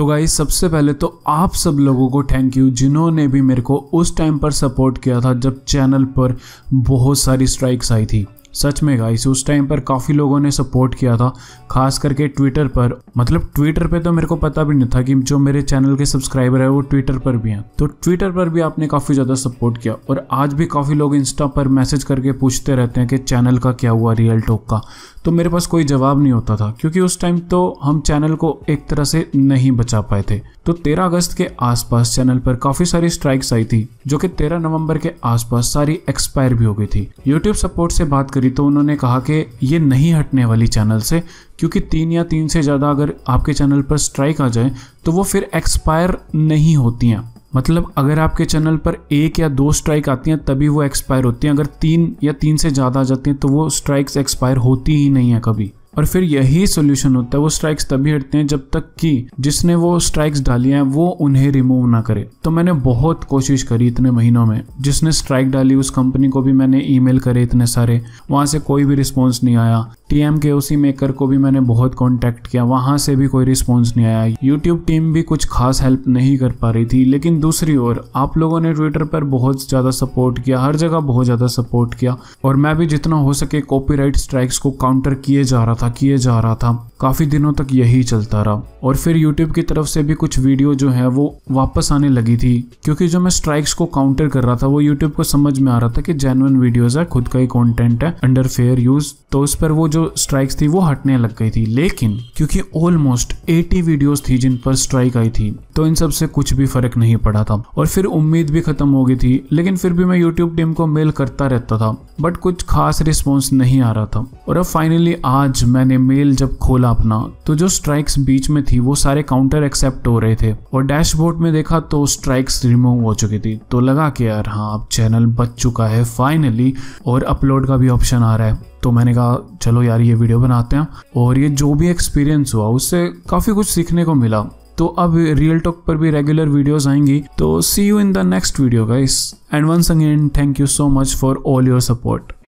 तो गाई सबसे पहले तो आप सब लोगों को थैंक यू जिन्होंने भी मेरे को उस टाइम पर सपोर्ट किया था जब चैनल पर बहुत सारी स्ट्राइक्स आई थी सच में गाइस उस टाइम पर काफ़ी लोगों ने सपोर्ट किया था खास करके ट्विटर पर मतलब ट्विटर पे तो मेरे को पता भी नहीं था कि जो मेरे चैनल के सब्सक्राइबर है वो ट्विटर पर भी हैं तो ट्विटर पर भी आपने काफ़ी ज़्यादा सपोर्ट किया और आज भी काफ़ी लोग इंस्टा पर मैसेज करके पूछते रहते हैं कि चैनल का क्या हुआ रियल टॉक का तो मेरे पास कोई जवाब नहीं होता था क्योंकि उस टाइम तो हम चैनल को एक तरह से नहीं बचा पाए थे तो 13 अगस्त के आसपास चैनल पर काफी सारी स्ट्राइक्स आई थी जो कि 13 नवंबर के आसपास सारी एक्सपायर भी हो गई थी यूट्यूब सपोर्ट से बात करी तो उन्होंने कहा कि ये नहीं हटने वाली चैनल से क्योंकि तीन या तीन से ज़्यादा अगर आपके चैनल पर स्ट्राइक आ जाए तो वो फिर एक्सपायर नहीं होती हैं मतलब अगर आपके चैनल पर एक या दो स्ट्राइक आती हैं तभी वो एक्सपायर होती हैं अगर तीन या तीन से ज़्यादा आ जाती हैं तो वो स्ट्राइक्स एक्सपायर होती ही नहीं है कभी और फिर यही सोल्यूशन होता है वो स्ट्राइक्स तभी हटते हैं जब तक कि जिसने वो स्ट्राइक्स डाली हैं वो उन्हें रिमूव ना करे तो मैंने बहुत कोशिश करी इतने महीनों में जिसने स्ट्राइक डाली उस कंपनी को भी मैंने ईमेल करे इतने सारे वहाँ से कोई भी रिस्पॉन्स नहीं आया टीएम के उसी मेकर को भी मैंने बहुत कॉन्टैक्ट किया वहाँ से भी कोई रिस्पॉन्स नहीं आया यूट्यूब टीम भी कुछ खास हेल्प नहीं कर पा रही थी लेकिन दूसरी ओर आप लोगों ने ट्विटर पर बहुत ज़्यादा सपोर्ट किया हर जगह बहुत ज़्यादा सपोर्ट किया और मैं भी जितना हो सके कॉपी स्ट्राइक्स को काउंटर किए जा रहा पता किए जा रहा था काफ़ी दिनों तक यही चलता रहा और फिर यूट्यूब की तरफ से भी कुछ वीडियो जो है वो वापस आने लगी थी क्योंकि जो मैं स्ट्राइक्स को काउंटर कर रहा था वो यूट्यूब को समझ में आ रहा था कि जेनुअन वीडियोज है खुद का ही कॉन्टेंट है अंडर फेयर यूज तो उस पर वो जो स्ट्राइक्स थी वो हटने लग गई थी लेकिन क्योंकि ऑलमोस्ट 80 वीडियोस थी जिन पर स्ट्राइक आई थी तो इन सब से कुछ भी फर्क नहीं पड़ा था और फिर उम्मीद भी खत्म हो गई थी लेकिन फिर भी मैं यूट्यूब टीम को मेल करता रहता था बट कुछ खास रिस्पॉन्स नहीं आ रहा था और अब फाइनली आज मैंने मेल जब खोला था अपना तो जो स्ट्राइक्स बीच में थी वो सारे काउंटर एक्सेप्ट हो रहे थे और डैशबोर्ड में देखा तो स्ट्राइक्स रिमूव हो चुकी थी तो लगा कि यार हाँ अब चैनल बच चुका है फाइनली और अपलोड का भी ऑप्शन आ रहा है तो मैंने कहा चलो यार ये वीडियो बनाते हैं और ये जो भी एक्सपीरियंस हुआ उससे काफ़ी कुछ सीखने को मिला तो अब रियल टॉक पर भी रेगुलर वीडियोस आएंगी तो see you in the next video guys and once again thank you so much for all your support